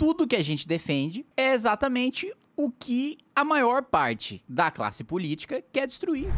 tudo que a gente defende é exatamente o que a maior parte da classe política quer destruir.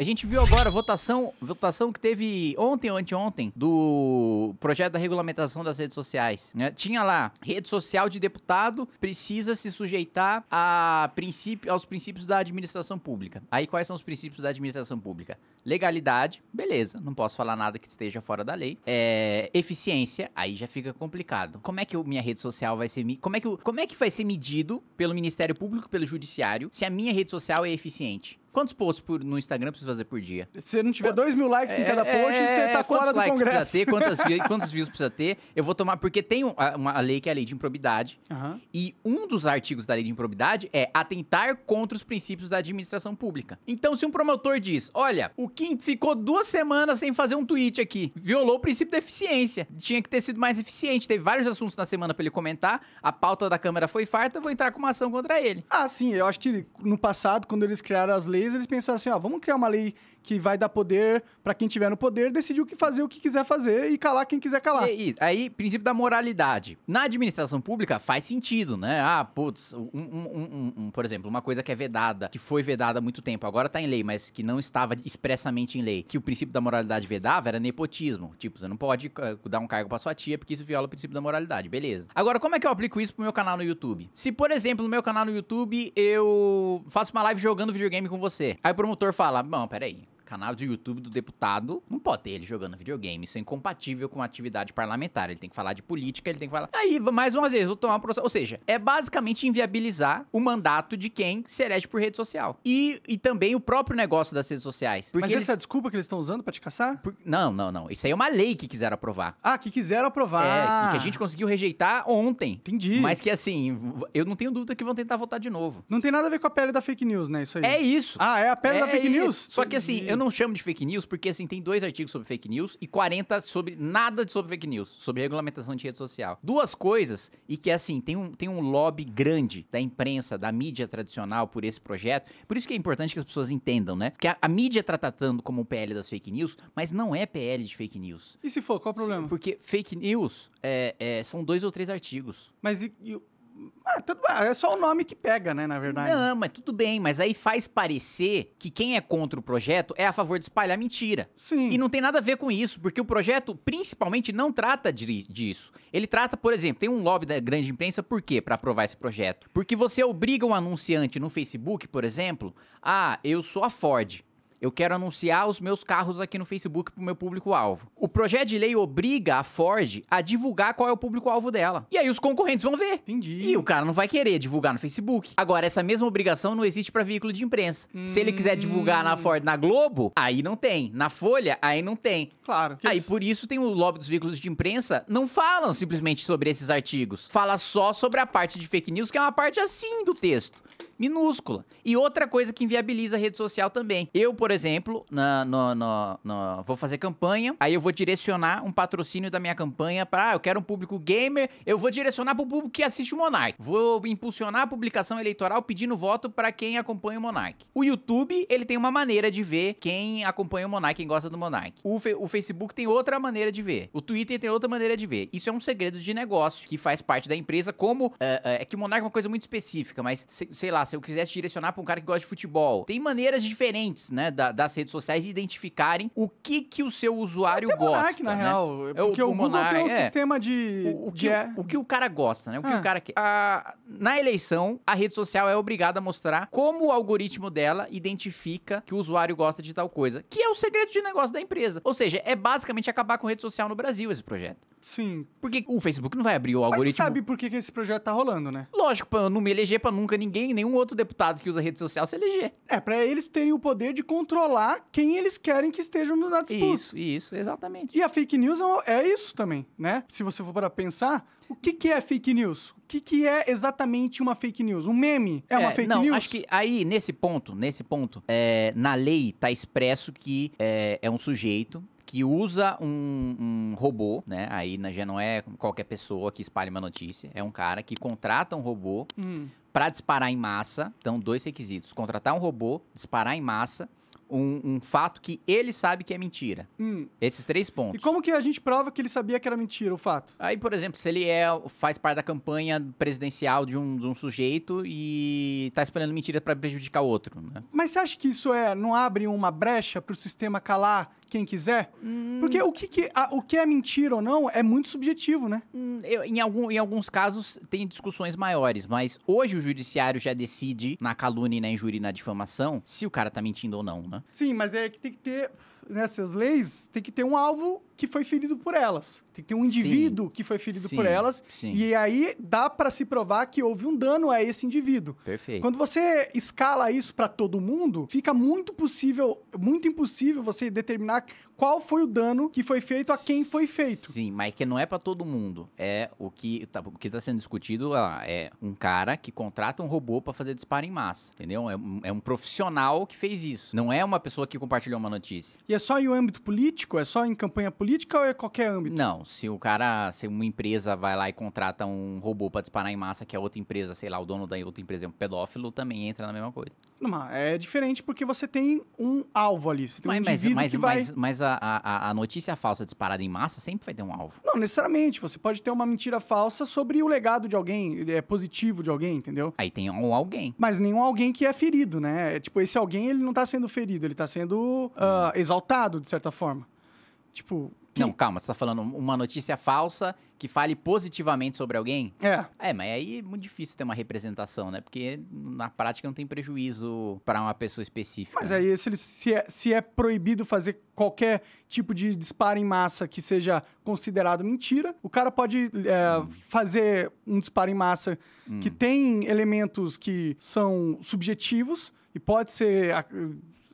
A gente viu agora a votação, votação que teve ontem ou anteontem do projeto da regulamentação das redes sociais. Né? Tinha lá, rede social de deputado precisa se sujeitar a princípio, aos princípios da administração pública. Aí quais são os princípios da administração pública? Legalidade, beleza, não posso falar nada que esteja fora da lei. É, eficiência, aí já fica complicado. Como é que minha rede social vai ser... Como é, que, como é que vai ser medido pelo Ministério Público, pelo Judiciário, se a minha rede social é eficiente? Quantos posts por, no Instagram precisa fazer por dia? Se não tiver dois mil likes é, em cada post, é, você tá é, fora do congresso. Ter, quantas, quantos views precisa ter? Eu vou tomar... Porque tem uma, uma lei que é a lei de improbidade. Uhum. E um dos artigos da lei de improbidade é atentar contra os princípios da administração pública. Então, se um promotor diz, olha, o Kim ficou duas semanas sem fazer um tweet aqui, violou o princípio da eficiência, tinha que ter sido mais eficiente, teve vários assuntos na semana para ele comentar, a pauta da Câmara foi farta, vou entrar com uma ação contra ele. Ah, sim, eu acho que no passado, quando eles criaram as leis leis, eles pensaram assim, ó, vamos criar uma lei que vai dar poder para quem tiver no poder decidir o que fazer, o que quiser fazer e calar quem quiser calar. E, e, aí, princípio da moralidade. Na administração pública faz sentido, né? Ah, putz, um, um, um, por exemplo, uma coisa que é vedada, que foi vedada há muito tempo, agora tá em lei, mas que não estava expressamente em lei, que o princípio da moralidade vedava era nepotismo. Tipo, você não pode eh, dar um cargo para sua tia porque isso viola o princípio da moralidade, beleza. Agora, como é que eu aplico isso pro meu canal no YouTube? Se, por exemplo, no meu canal no YouTube eu faço uma live jogando videogame com você, você. Aí o promotor fala: Não, peraí canal do YouTube do deputado, não pode ter ele jogando videogame. Isso é incompatível com a atividade parlamentar. Ele tem que falar de política, ele tem que falar. Aí, mais uma vez, vou tomar um processo. Ou seja, é basicamente inviabilizar o mandato de quem se elege por rede social. E, e também o próprio negócio das redes sociais. Mas eles... essa é desculpa que eles estão usando para te caçar? Por... Não, não, não. Isso aí é uma lei que quiseram aprovar. Ah, que quiseram aprovar. É, que a gente conseguiu rejeitar ontem. Entendi. Mas que assim, eu não tenho dúvida que vão tentar votar de novo. Não tem nada a ver com a pele da fake news, né? Isso aí. É isso. Ah, é a pele é da fake news? Só que assim, eu eu não chamo de fake news porque, assim, tem dois artigos sobre fake news e 40 sobre nada de sobre fake news, sobre regulamentação de rede social. Duas coisas e que, assim, tem um, tem um lobby grande da imprensa, da mídia tradicional por esse projeto. Por isso que é importante que as pessoas entendam, né? Que a, a mídia está tratando como o PL das fake news, mas não é PL de fake news. E se for, qual o problema? Sim, porque fake news é, é, são dois ou três artigos. Mas e, e ah, tudo, é só o nome que pega, né, na verdade. Não, mas tudo bem, mas aí faz parecer que quem é contra o projeto é a favor de espalhar mentira. Sim. E não tem nada a ver com isso, porque o projeto principalmente não trata de, disso. Ele trata, por exemplo, tem um lobby da grande imprensa, por quê? Para aprovar esse projeto. Porque você obriga um anunciante no Facebook, por exemplo, ah, eu sou a Ford. Eu quero anunciar os meus carros aqui no Facebook para o meu público-alvo. O projeto de lei obriga a Ford a divulgar qual é o público-alvo dela. E aí os concorrentes vão ver. Entendi. E o cara não vai querer divulgar no Facebook. Agora, essa mesma obrigação não existe para veículo de imprensa. Hum... Se ele quiser hum. divulgar na Ford, na Globo, aí não tem. Na Folha, aí não tem. Claro. Aí isso... por isso tem o lobby dos veículos de imprensa, não falam simplesmente sobre esses artigos. Fala só sobre a parte de fake news, que é uma parte assim do texto minúscula. E outra coisa que inviabiliza a rede social também. Eu, por exemplo, na, no, no, no, vou fazer campanha, aí eu vou direcionar um patrocínio da minha campanha para, ah, eu quero um público gamer, eu vou direcionar para o público que assiste o Monark. Vou impulsionar a publicação eleitoral pedindo voto para quem acompanha o Monark. O YouTube, ele tem uma maneira de ver quem acompanha o Monark, quem gosta do Monark. O, o Facebook tem outra maneira de ver. O Twitter tem outra maneira de ver. Isso é um segredo de negócio que faz parte da empresa, como... Uh, uh, é que o Monark é uma coisa muito específica, mas sei lá, se eu quisesse direcionar para um cara que gosta de futebol. Tem maneiras diferentes, né, da, das redes sociais identificarem o que que o seu usuário gosta. Monarch, na né? real. É, porque o, o, tem um é. sistema de... O, o que, de... É. O, que o cara gosta, né? O que ah. o cara quer. na eleição, a rede social é obrigada a mostrar como o algoritmo dela identifica que o usuário gosta de tal coisa, que é o segredo de negócio da empresa. Ou seja, é basicamente acabar com rede social no Brasil esse projeto. Sim. Porque o Facebook não vai abrir o algoritmo. Mas você sabe por que, que esse projeto tá rolando, né? Lógico, pra eu não me eleger pra nunca ninguém, nenhum outro deputado que usa rede social se eleger. É, pra eles terem o poder de controlar quem eles querem que estejam na disputa. Isso, isso, exatamente. E a fake news é, é isso também, né? Se você for para pensar, o que, que é fake news? O que, que é exatamente uma fake news? Um meme é, é uma fake não, news? Acho que aí, nesse ponto, nesse ponto, é, na lei tá expresso que é, é um sujeito que usa um, um robô, né? Aí já não é qualquer pessoa que espalha uma notícia. É um cara que contrata um robô hum. para disparar em massa. Então, dois requisitos: contratar um robô, disparar em massa um, um, fato que ele sabe que é mentira. Hum. Esses três pontos. E como que a gente prova que ele sabia que era mentira o fato? Aí, por exemplo, se ele é, faz parte da campanha presidencial de um, de um sujeito e tá espalhando mentira para prejudicar o outro. Né? Mas você acha que isso é não abre uma brecha para o sistema calar quem quiser? Hum... Porque o que, que a, o que é mentira ou não é muito subjetivo, né? Hum, eu, em, algum, em alguns casos tem discussões maiores, mas hoje o judiciário já decide na calúnia, na injúria e na difamação se o cara tá mentindo ou não, né? Sim, mas é que tem que ter nessas né, leis tem que ter um alvo que foi ferido por elas. Tem que ter um indivíduo sim, que foi ferido sim, por elas. Sim. E aí dá para se provar que houve um dano a esse indivíduo. Perfeito. Quando você escala isso para todo mundo, fica muito possível, muito impossível você determinar qual foi o dano que foi feito a quem foi feito. Sim, mas é que não é para todo mundo. É o que tá, o que tá sendo discutido lá, é um cara que contrata um robô para fazer disparo em massa, entendeu? É, é um profissional que fez isso. Não é uma pessoa que compartilhou uma notícia. E é só em um âmbito político? É só em campanha política ou é qualquer âmbito? Não, se o cara, se uma empresa vai lá e contrata um robô para disparar em massa que a é outra empresa, sei lá, o dono da outra empresa é um pedófilo, também entra na mesma coisa é diferente porque você tem um alvo ali. Você tem mas, um mas, mas, que vai... mas, mas a, a, a, notícia falsa disparada em massa sempre vai ter um alvo. Não, necessariamente. Você pode ter uma mentira falsa sobre o legado de alguém, é, é positivo de alguém, entendeu? Aí tem um alguém. Mas nenhum alguém que é ferido, né? É, tipo, esse alguém ele não tá sendo ferido, ele tá sendo uh, exaltado, de certa forma. Tipo, que... Não, calma, você tá falando uma notícia falsa que fale positivamente sobre alguém? É. É, mas aí é muito difícil ter uma representação, né? Porque na prática não tem prejuízo para uma pessoa específica. Mas né? aí, se, ele, se, é, se é proibido fazer qualquer tipo de disparo em massa que seja considerado mentira, o cara pode é, hum. fazer um disparo em massa hum. que tem elementos que são subjetivos e pode ser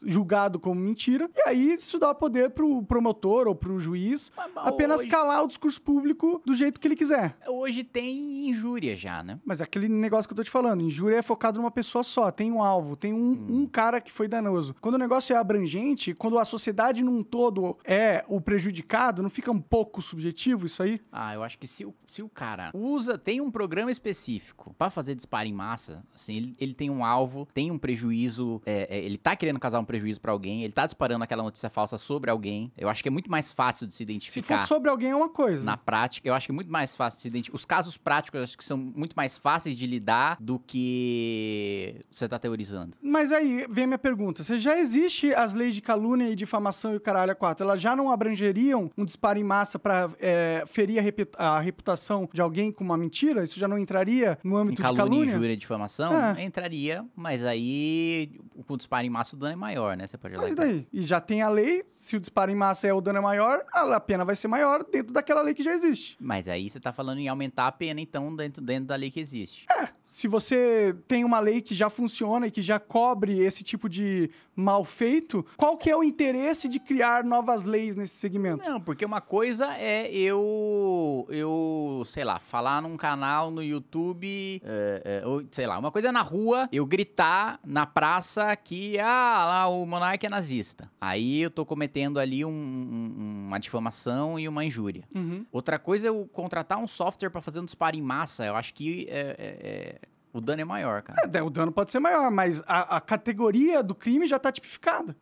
julgado como mentira. E aí isso dá poder pro promotor ou pro juiz mas, mas apenas hoje... calar o discurso público do jeito que ele quiser. Hoje tem injúria já, né? Mas é aquele negócio que eu tô te falando, injúria é focado numa pessoa só, tem um alvo, tem um, hum. um cara que foi danoso. Quando o negócio é abrangente, quando a sociedade num todo é o prejudicado, não fica um pouco subjetivo isso aí? Ah, eu acho que se o, se o cara usa, tem um programa específico para fazer disparo em massa, assim, ele, ele tem um alvo, tem um prejuízo, é, é, ele tá querendo causar um prejuízo prejuízo para alguém, ele tá disparando aquela notícia falsa sobre alguém. Eu acho que é muito mais fácil de se identificar. Se for sobre alguém é uma coisa. Na prática, eu acho que é muito mais fácil de se identificar. Os casos práticos eu acho que são muito mais fáceis de lidar do que você tá teorizando. Mas aí vem a minha pergunta. Você já existe as leis de calúnia e difamação e o caralho a quatro? Elas já não abrangeriam um disparo em massa para é, ferir a, reputação de alguém com uma mentira? Isso já não entraria no âmbito calúnia, de calúnia? Calúnia, injúria e difamação? É. Entraria, mas aí o disparo em massa o dano é maior maior, né? Você pode ir Mas e daí? E já tem a lei, se o disparo em massa é o dano é maior, a pena vai ser maior dentro daquela lei que já existe. Mas aí você tá falando em aumentar a pena, então, dentro, dentro da lei que existe. É se você tem uma lei que já funciona e que já cobre esse tipo de mal feito, qual que é o interesse de criar novas leis nesse segmento? Não, porque uma coisa é eu, eu sei lá, falar num canal no YouTube, é, é, ou, sei lá, uma coisa é na rua, eu gritar na praça que, ah, lá o monarca é nazista. Aí eu tô cometendo ali um, um, uma difamação e uma injúria. Uhum. Outra coisa é eu contratar um software para fazer um disparo em massa. Eu acho que é, é, é o dano é maior, cara. É, o dano pode ser maior, mas a, a categoria do crime já tá tipificada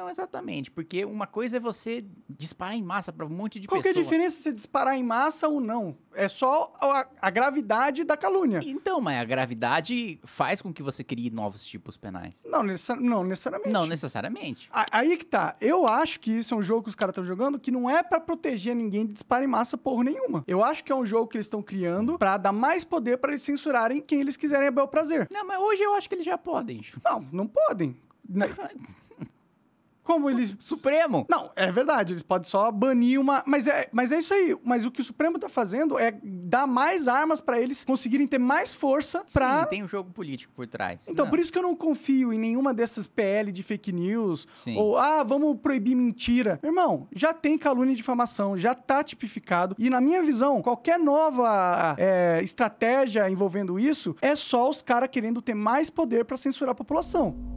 não exatamente, porque uma coisa é você disparar em massa para um monte de pessoas. Qual que é a diferença se é disparar em massa ou não? É só a, a, gravidade da calúnia. Então, mas a gravidade faz com que você crie novos tipos penais. Não, não necessariamente. Não necessariamente. A, aí que tá. Eu acho que isso é um jogo que os caras estão jogando que não é para proteger ninguém de disparo em massa porra nenhuma. Eu acho que é um jogo que eles estão criando para dar mais poder para eles censurarem quem eles quiserem a é bel prazer. Não, mas hoje eu acho que eles já podem. Não, não podem. Como eles. Supremo? Não, é verdade, eles podem só banir uma. Mas é, mas é isso aí. Mas o que o Supremo tá fazendo é dar mais armas para eles conseguirem ter mais força pra. Sim, tem um jogo político por trás. Então, não. Ah. por isso que eu não confio em nenhuma dessas PL de fake news. Sim. Ou, ah, vamos proibir mentira. Irmão, já tem calúnia e difamação, já tá tipificado. E na minha visão, qualquer nova é, estratégia envolvendo isso é só os caras querendo ter mais poder para censurar a população.